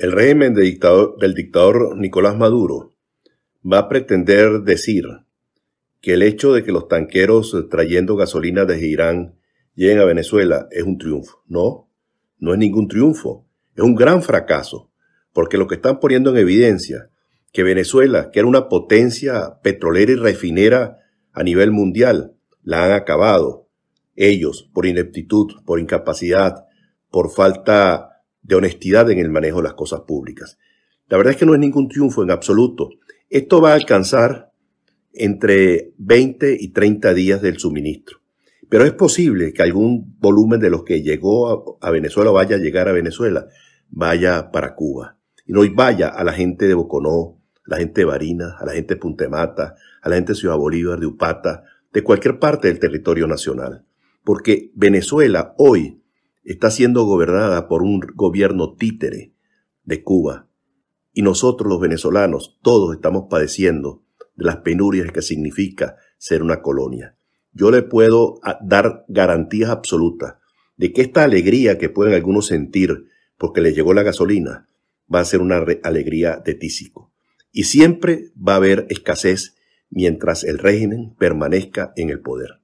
El régimen del dictador Nicolás Maduro va a pretender decir que el hecho de que los tanqueros trayendo gasolina desde Irán lleguen a Venezuela es un triunfo. No, no es ningún triunfo, es un gran fracaso, porque lo que están poniendo en evidencia, que Venezuela, que era una potencia petrolera y refinera a nivel mundial, la han acabado. Ellos, por ineptitud, por incapacidad, por falta de honestidad en el manejo de las cosas públicas. La verdad es que no es ningún triunfo en absoluto. Esto va a alcanzar entre 20 y 30 días del suministro. Pero es posible que algún volumen de los que llegó a, Venezuela vaya a llegar a Venezuela, vaya para Cuba. Y no vaya a la gente de Boconó, a la gente de Barinas, a la gente de Puntemata, a la gente de Ciudad Bolívar, de Upata, de cualquier parte del territorio nacional. Porque Venezuela hoy está siendo gobernada por un gobierno títere de Cuba. Y nosotros los venezolanos, todos estamos padeciendo de las penurias que significa ser una colonia. Yo le puedo ah, dar garantías absolutas de que esta alegría que pueden algunos sentir porque les llegó la gasolina va a ser una alegría de tísico. Y siempre va a haber escasez mientras el régimen permanezca en el poder.